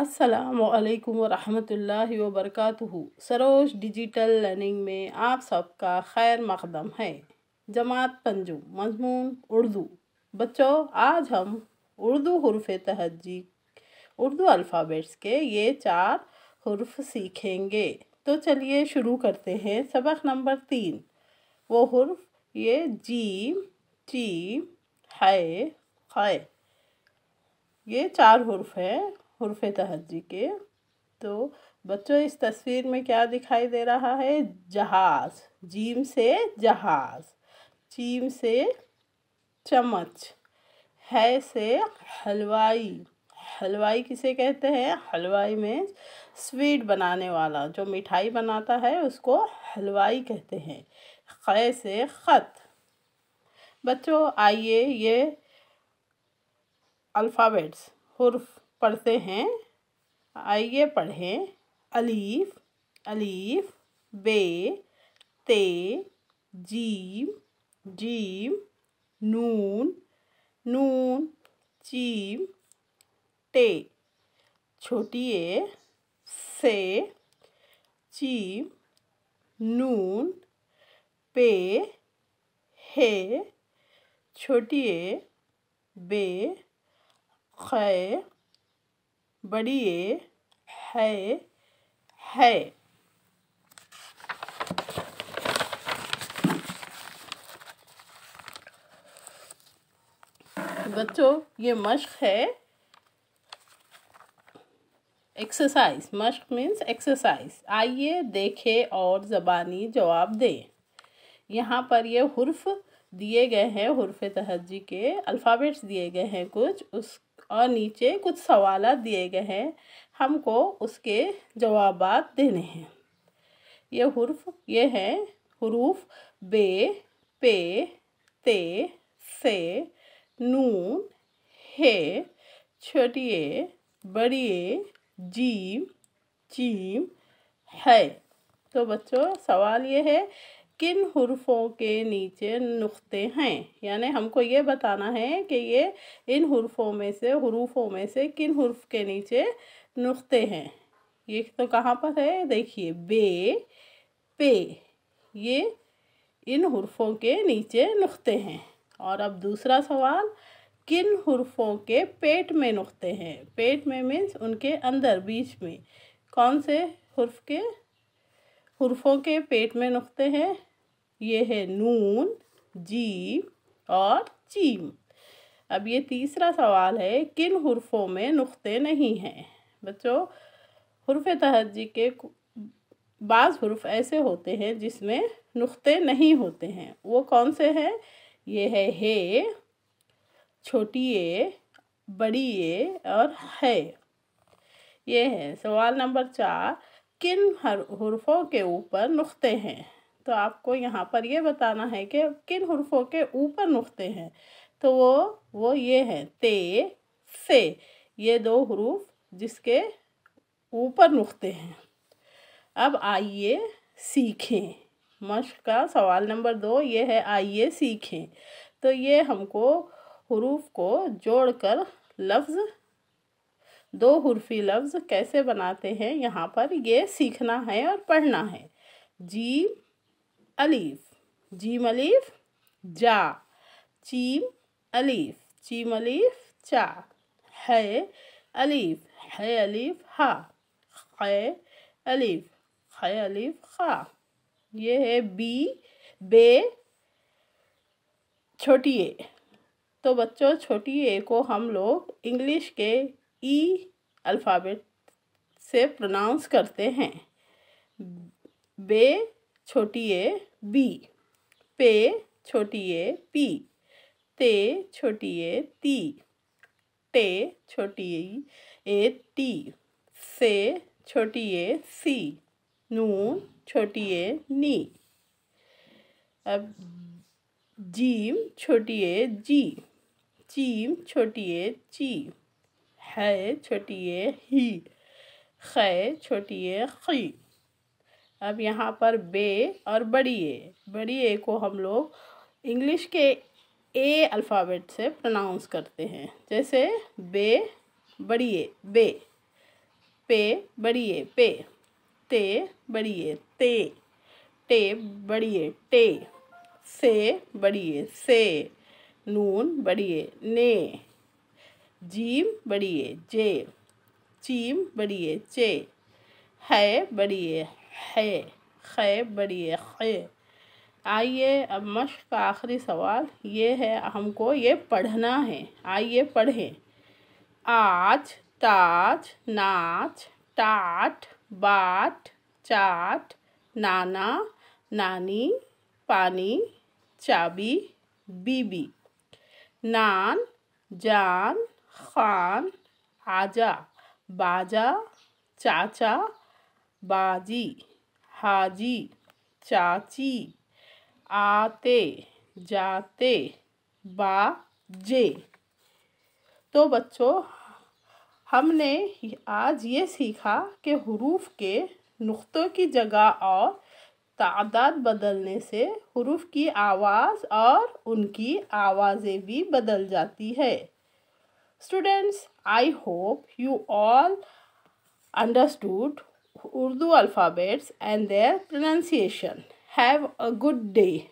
असलकम वरहमतुल्लाहि वबरकातुहु Saroj digital learning में आप सबका खैर मकदम है जमात पंजू मजमून उर्दू बच्चों आज हम उर्दू हरफ तहजी उर्दू अल्फ़ाबेट्स के ये चार हरफ सीखेंगे तो चलिए शुरू करते हैं सबक नंबर तीन वो हरफ ये जी टी है है ये चार हरफ हैं हुरफ तहजी के तो बच्चों इस तस्वीर में क्या दिखाई दे रहा है जहाज जीम से जहाज चीम से चम्मच है से हलवाई हलवाई किसे कहते हैं हलवाई में स्वीट बनाने वाला जो मिठाई बनाता है उसको हलवाई कहते हैं ख़ै से ख़त बच्चों आइए ये अल्फ़ाबेट्स हर्फ पढ़ते हैं आइए पढ़ें अलीफ अलीफ बे ते जीम जीम नून नून चीम टे छोटी ए से चीम नून पे हे छोटी ए बे खै बड़ी ए है है बच्चों ये मश्क है एक्सरसाइज मश्क मीन्स एक्सरसाइज आइए देखें और ज़बानी जवाब दें यहाँ पर ये हुर्फ दिए गए हैं हर्फ तहजी के अल्फ़ाबेट्स दिए गए हैं कुछ उस और नीचे कुछ सवाल दिए गए हैं हमको उसके जवाब देने हैं ये हुर्फ ये हैं हरूफ बे पे ते से नून हे छोटिए बड़िए जीम चीम है तो बच्चों सवाल ये है किन हरफों के नीचे नुक्ते हैं यानि हमको ये बताना है कि ये इन हरफों में से हरूफों में से किन हरफ के नीचे नुक्ते हैं ये तो कहाँ पर है देखिए बे पे ये इन हरफों के नीचे नुक्ते हैं और अब दूसरा सवाल किन हरफों के पेट में नुक्ते हैं पेट में मीन्स उनके अंदर बीच में कौन से हर्फ के हरफों के पेट में नुक्ते हैं ये है नून जी और चीम अब ये तीसरा सवाल है किन हरफों में नुक्ते नहीं हैं बच्चों हरफ तहजी के बाज़ हरफ ऐसे होते हैं जिसमें नुक्ते नहीं होते हैं वो कौन से हैं ये है हे छोटी ए बड़ी ए और है ये है सवाल नंबर चार किन हर हरफों के ऊपर नुक्ते हैं तो आपको यहाँ पर ये बताना है कि किन हरफों के ऊपर नुक्ते हैं तो वो वो ये हैं ते से ये दो हरूफ जिसके ऊपर नुक्ते हैं अब आइए सीखें मश का सवाल नंबर दो ये है आइए सीखें तो ये हमको हरूफ को जोड़कर लफ्ज़ दो हरफी लफ्ज़ कैसे बनाते हैं यहाँ पर ये सीखना है और पढ़ना है जी अलीफ जीम अलीफ जा चीम अलीफ चीम अलीफ चा है अलीफ है अलीफ हा खे अलीफ ख़ै अलीफ खा ये है बी बे छोटी ए तो बच्चों छोटी ए को हम लोग इंग्लिश के ई अल्फ़ाबेट से प्रोनाउंस करते हैं बे छोटी ए बी पे छोटी ए पी ते छोटी ए ती टे छोटी ए टी से छोटी ए सी नून छोटी ए नी अब जीम छोटी ए जी चीम छोटी ए ची है छोटी ए ही खै छोटी ए खी अब यहाँ पर बे और बड़ी ए बड़ी ए को हम लोग इंग्लिश के ए अल्फ़ाबेट से प्रोनाउंस करते हैं जैसे बे बड़ी ए बे पे बड़ी ए पे ते बड़ी ए ते टे बड़ी ए टे से बड़ी ए से नून बड़ी ए ने जीम बड़ी ए जे चीम बड़ी ए चे है बड़ी ए है खे बड़ी है खे आइए अब मश का आखिरी सवाल ये है हमको ये पढ़ना है आइए पढ़ें आज ताज नाच टाट बाट चाट नाना नानी पानी चाबी बीबी नान जान खान आजा बाजा चाचा बाजी हाजी चाची आते जाते बाजे तो बच्चों हमने आज ये सीखा कि हरूफ के नुक्तों की जगह और तादाद बदलने से हरूफ की आवाज़ और उनकी आवाज़ें भी बदल जाती है students I hope you all understood Urdu alphabets and their pronunciation. Have a good day.